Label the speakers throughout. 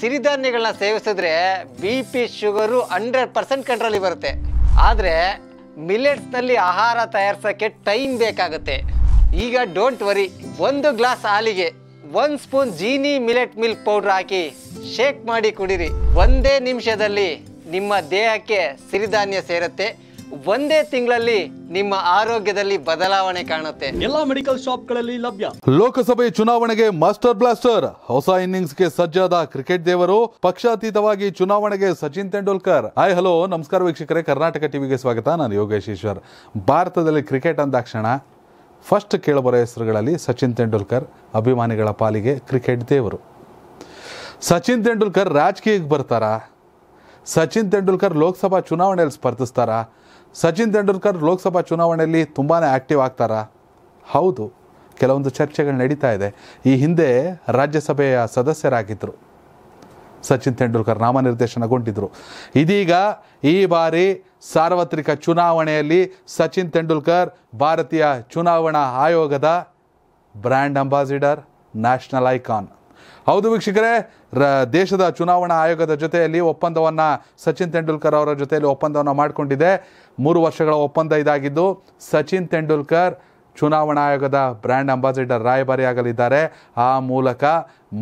Speaker 1: ಸಿರಿಧಾನ್ಯಗಳನ್ನ ಸೇವಿಸಿದ್ರೆ B P sugar hundred percent ಕಂಟ್ರೋಲಿಗೆ ಬರುತ್ತೆ ಆದರೆ ಮಿಲೆಟ್ಸ್ನಲ್ಲಿ ಆಹಾರ ತಯಾರಿಸೋಕ್ಕೆ ಟೈಮ್ ಬೇಕಾಗುತ್ತೆ ಈಗ ಡೋಂಟ್ ವರಿ ಒಂದು ಗ್ಲಾಸ್ ಹಾಲಿಗೆ ಒಂದು spoon Jeeni millet milk powder ಹಾಕಿ ಶೇಕ್ ಮಾಡಿ ಕುಡಿರಿ ಒಂದೇ ನಿಮಿಷದಲ್ಲಿ ನಿಮ್ಮ ದೇಹಕ್ಕೆ ಸಿರಿಧಾನ್ಯ ಸೇರುತ್ತೆ ಒಂದೇ ತಿಂಗಳಲ್ಲಿ ನಿಮ್ಮ ಆರೋಗ್ಯದಲ್ಲಿ ಬದಲಾವಣೆ ಕಾಣುತ್ತೆ ಎಲ್ಲಾ ಮೆಡಿಕಲ್ ಶಾಪ್ಗಳಲ್ಲಿ ಲಭ್ಯ
Speaker 2: ಲೋಕಸಭೆ ಚುನಾವಣೆಗೆ ಮಾಸ್ಟರ್ ಬ್ಲಾಸ್ಟರ್ ಹೊಸ ಇನ್ನಿಂಗ್ಸ್ಗೆ ಸಜ್ಜಾದ ಕ್ರಿಕೆಟ್ ದೇವರು ಪಕ್ಷಾತೀತವಾಗಿ ಚುನಾವಣೆಗೆ ಸಚಿನ್ ತೆಂಡೂಲ್ಕರ್ ಆಯ್ ಹಲೋ ನಮಸ್ಕಾರ ವೀಕ್ಷಕರೇ ಕರ್ನಾಟಕ ಟಿವಿಗೆ ಸ್ವಾಗತ ನಾನು ಯೋಗೇಶ್ ಈಶ್ವರ್ ಭಾರತದಲ್ಲಿ ಕ್ರಿಕೆಟ್ ಅಂದಾಕ್ಷಣ ಫಸ್ಟ್ ಕೇಳಬರ ಹೆಸರುಗಳಲ್ಲಿ ಸಚಿನ್ ತೆಂಡೂಲ್ಕರ್ ಅಭಿಮಾನಿಗಳ ಪಾಲಿಗೆ ಕ್ರಿಕೆಟ್ ದೇವರು ಸಚಿನ್ ತೆಂಡೂಲ್ಕರ್ ರಾಜಕೀಯಕ್ಕೆ ಬರ್ತಾರಾ ಸಚಿನ್ ತೆಂಡೂಲ್ಕರ್ ಲೋಕಸಭಾ ಚುನಾವಣೆಯಲ್ಲಿ ಸ್ಪರ್ಧಿಸ್ತಾರಾ ಸಚಿನ್ ತೆಂಡೂಲ್ಕರ್ ಲೋಕಸಭಾ ಚುನಾವಣೆಯಲ್ಲಿ ತುಂಬಾ ಆ್ಯಕ್ಟಿವ್ ಆಗ್ತಾರಾ ಹೌದು ಕೆಲವೊಂದು ಚರ್ಚೆಗಳು ನಡೀತಾ ಇದೆ ಈ ಹಿಂದೆ ರಾಜ್ಯಸಭೆಯ ಸದಸ್ಯರಾಗಿದ್ದರು ಸಚಿನ್ ತೆಂಡೂಲ್ಕರ್ ನಾಮನಿರ್ದೇಶನಗೊಂಡಿದ್ದರು ಇದೀಗ ಈ ಬಾರಿ ಸಾರ್ವತ್ರಿಕ ಚುನಾವಣೆಯಲ್ಲಿ ಸಚಿನ್ ತೆಂಡೂಲ್ಕರ್ ಭಾರತೀಯ ಚುನಾವಣಾ ಆಯೋಗದ ಬ್ರ್ಯಾಂಡ್ ಅಂಬಾಸಿಡರ್ ನ್ಯಾಷನಲ್ ಐಕಾನ್ ಹೌದು ವೀಕ್ಷಕರೇ ರ ದೇಶದ ಚುನಾವಣಾ ಆಯೋಗದ ಜೊತೆಯಲ್ಲಿ ಒಪ್ಪಂದವನ್ನು ಸಚಿನ್ ತೆಂಡೂಲ್ಕರ್ ಅವರ ಜೊತೆಯಲ್ಲಿ ಒಪ್ಪಂದವನ್ನು ಮಾಡಿಕೊಂಡಿದೆ ಮೂರು ವರ್ಷಗಳ ಒಪ್ಪಂದ ಇದಾಗಿದ್ದು ಸಚಿನ್ ತೆಂಡೂಲ್ಕರ್ ಚುನಾವಣಾ ಆಯೋಗದ ಬ್ರ್ಯಾಂಡ್ ಅಂಬಾಸಿಡರ್ ರಾಯಭಾರಿ ಆಗಲಿದ್ದಾರೆ ಆ ಮೂಲಕ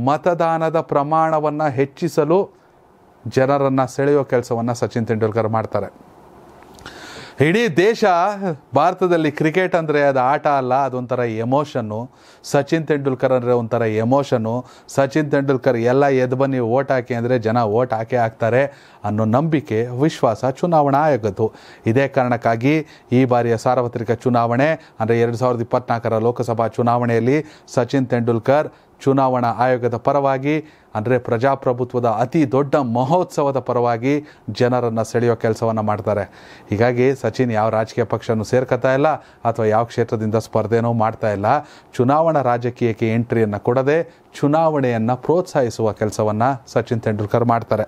Speaker 2: ಮತದಾನದ ಪ್ರಮಾಣವನ್ನು ಹೆಚ್ಚಿಸಲು ಜನರನ್ನು ಸೆಳೆಯೋ ಕೆಲಸವನ್ನು ಸಚಿನ್ ತೆಂಡೂಲ್ಕರ್ ಮಾಡ್ತಾರೆ ಇಡೀ ದೇಶ ಭಾರತದಲ್ಲಿ ಕ್ರಿಕೆಟ್ ಅಂದರೆ ಅದು ಆಟ ಅಲ್ಲ ಅದೊಂಥರ ಎಮೋಷನ್ನು ಸಚಿನ್ ತೆಂಡೂಲ್ಕರ್ ಅಂದರೆ ಒಂಥರ ಎಮೋಷನ್ನು ಸಚಿನ್ ತೆಂಡೂಲ್ಕರ್ ಎಲ್ಲ ಎದ್ದು ಬನ್ನಿ ಓಟ್ ಹಾಕಿ ಅಂದರೆ ಜನ ಓಟ್ ಹಾಕಿ ಹಾಕ್ತಾರೆ ಅನ್ನೋ ನಂಬಿಕೆ ವಿಶ್ವಾಸ ಚುನಾವಣಾ ಆಯೋಗದ್ದು ಇದೇ ಕಾರಣಕ್ಕಾಗಿ ಈ ಬಾರಿಯ ಸಾರ್ವತ್ರಿಕ ಚುನಾವಣೆ ಅಂದರೆ ಎರಡು ಸಾವಿರದ ಇಪ್ಪತ್ನಾಲ್ಕರ ಲೋಕಸಭಾ ಚುನಾವಣೆಯಲ್ಲಿ ಸಚಿನ್ ತೆಂಡೂಲ್ಕರ್ ಚುನಾವಣಾ ಆಯೋಗದ ಪರವಾಗಿ ಅಂದರೆ ಪ್ರಜಾಪ್ರಭುತ್ವದ ಅತಿ ದೊಡ್ಡ ಮಹೋತ್ಸವದ ಪರವಾಗಿ ಜನರನ್ನು ಸೆಳೆಯೋ ಕೆಲಸವನ್ನು ಮಾಡ್ತಾರೆ ಹೀಗಾಗಿ ಸಚಿನ್ ಯಾವ ರಾಜಕೀಯ ಪಕ್ಷನೂ ಸೇರ್ಕೋತಾ ಇಲ್ಲ ಅಥವಾ ಯಾವ ಕ್ಷೇತ್ರದಿಂದ ಸ್ಪರ್ಧೆನೂ ಮಾಡ್ತಾ ಇಲ್ಲ ಚುನಾವಣಾ ರಾಜಕೀಯಕ್ಕೆ ಎಂಟ್ರಿಯನ್ನು ಕೊಡದೆ ಚುನಾವಣೆಯನ್ನು ಪ್ರೋತ್ಸಾಹಿಸುವ ಕೆಲಸವನ್ನು ಸಚಿನ್ ತೆಂಡೂಲ್ಕರ್ ಮಾಡ್ತಾರೆ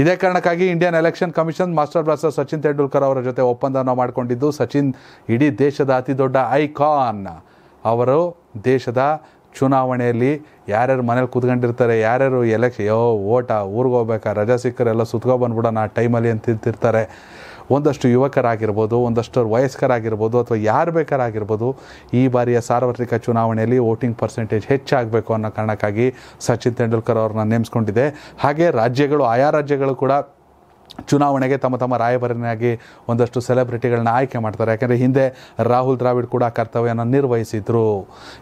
Speaker 2: ಇದೇ ಕಾರಣಕ್ಕಾಗಿ Indian Election Commission master blaster Sachin Tendulkar ಅವರ ಜೊತೆ ಒಪ್ಪಂದವನ್ನು ಮಾಡಿಕೊಂಡಿದ್ದು ಸಚಿನ್ ಇಡೀ ದೇಶದ ಅತಿ ದೊಡ್ಡ ಐಕಾನ್ ಅವರು ದೇಶದ ಚುನಾವಣೆಯಲ್ಲಿ ಯಾರ್ಯಾರು ಮನೇಲಿ ಕೂತ್ಕೊಂಡಿರ್ತಾರೆ ಯಾರ್ಯಾರು ಎಲೆಕ್ಷ ಯೋ ಓಟ ಊರಿಗೆ ಹೋಗ್ಬೇಕಾ ರಜಾ ಸಿಕ್ಕರೆಲ್ಲ ಬಂದ್ಬಿಡೋಣ ಆ ಟೈಮಲ್ಲಿ ಅಂತ ತಿಂತಿರ್ತಾರೆ ಒಂದಷ್ಟು ಯುವಕರಾಗಿರ್ಬೋದು ಒಂದಷ್ಟು ವಯಸ್ಕರಾಗಿರ್ಬೋದು ಅಥವಾ ಯಾರು ಬೇಕಾರಾಗಿರ್ಬೋದು ಈ ಬಾರಿಯ ಸಾರ್ವತ್ರಿಕ ಚುನಾವಣೆಯಲ್ಲಿ ವೋಟಿಂಗ್ ಪರ್ಸೆಂಟೇಜ್ ಹೆಚ್ಚಾಗಬೇಕು ಅನ್ನೋ ಕಾರಣಕ್ಕಾಗಿ ಸಚಿನ್ ತೆಂಡೂಲ್ಕರ್ ಅವ್ರನ್ನ ನೇಮಿಸ್ಕೊಂಡಿದೆ ಹಾಗೆ ರಾಜ್ಯಗಳು ಆಯಾ ರಾಜ್ಯಗಳು ಕೂಡ ಚುನಾವಣೆಗೆ ತಮ್ಮ ತಮ್ಮ ರಾಯಭರನಾಗಿ ಒಂದಷ್ಟು ಸೆಲೆಬ್ರಿಟಿಗಳನ್ನ ಆಯ್ಕೆ ಮಾಡ್ತಾರೆ ಯಾಕೆಂದರೆ ಹಿಂದೆ ರಾಹುಲ್ ದ್ರಾವಿಡ್ ಕೂಡ ಕರ್ತವ್ಯವನ್ನು ನಿರ್ವಹಿಸಿದ್ರು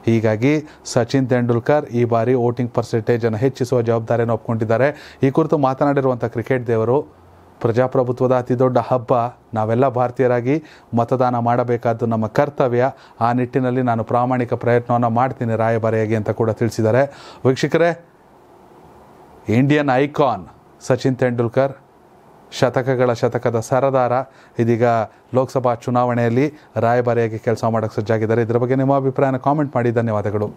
Speaker 2: ಹೀಗಾಗಿ ಸಚಿನ್ ತೆಂಡೂಲ್ಕರ್ ಈ ಬಾರಿ ವೋಟಿಂಗ್ ಪರ್ಸೆಂಟೇಜನ್ನು ಹೆಚ್ಚಿಸುವ ಜವಾಬ್ದಾರಿಯನ್ನು ಒಪ್ಕೊಂಡಿದ್ದಾರೆ ಈ ಕುರಿತು ಮಾತನಾಡಿರುವಂಥ ಕ್ರಿಕೆಟ್ ದೇವರು ಪ್ರಜಾಪ್ರಭುತ್ವದ ಅತಿ ದೊಡ್ಡ ಹಬ್ಬ ನಾವೆಲ್ಲ ಭಾರತೀಯರಾಗಿ ಮತದಾನ ಮಾಡಬೇಕಾದ್ದು ನಮ್ಮ ಕರ್ತವ್ಯ ಆ ನಿಟ್ಟಿನಲ್ಲಿ ನಾನು ಪ್ರಾಮಾಣಿಕ ಪ್ರಯತ್ನವನ್ನು ಮಾಡ್ತೀನಿ ರಾಯಭಾರಿಯಾಗಿ ಅಂತ ಕೂಡ ತಿಳಿಸಿದ್ದಾರೆ ವೀಕ್ಷಕರೇ ಇಂಡಿಯನ್ ಐಕಾನ್ ಸಚಿನ್ ತೆಂಡೂಲ್ಕರ್ ಶತಕಗಳ ಶತಕದ ಸರದಾರ ಇದೀಗ ಲೋಕಸಭಾ ಚುನಾವಣೆಯಲ್ಲಿ ರಾಯಭಾರಿಯಾಗಿ ಕೆಲಸ ಮಾಡೋಕ್ಕೆ ಸಜ್ಜಾಗಿದ್ದಾರೆ ಇದರ ಬಗ್ಗೆ ನಿಮ್ಮ ಅಭಿಪ್ರಾಯನ ಕಾಮೆಂಟ್ ಮಾಡಿ ಧನ್ಯವಾದಗಳು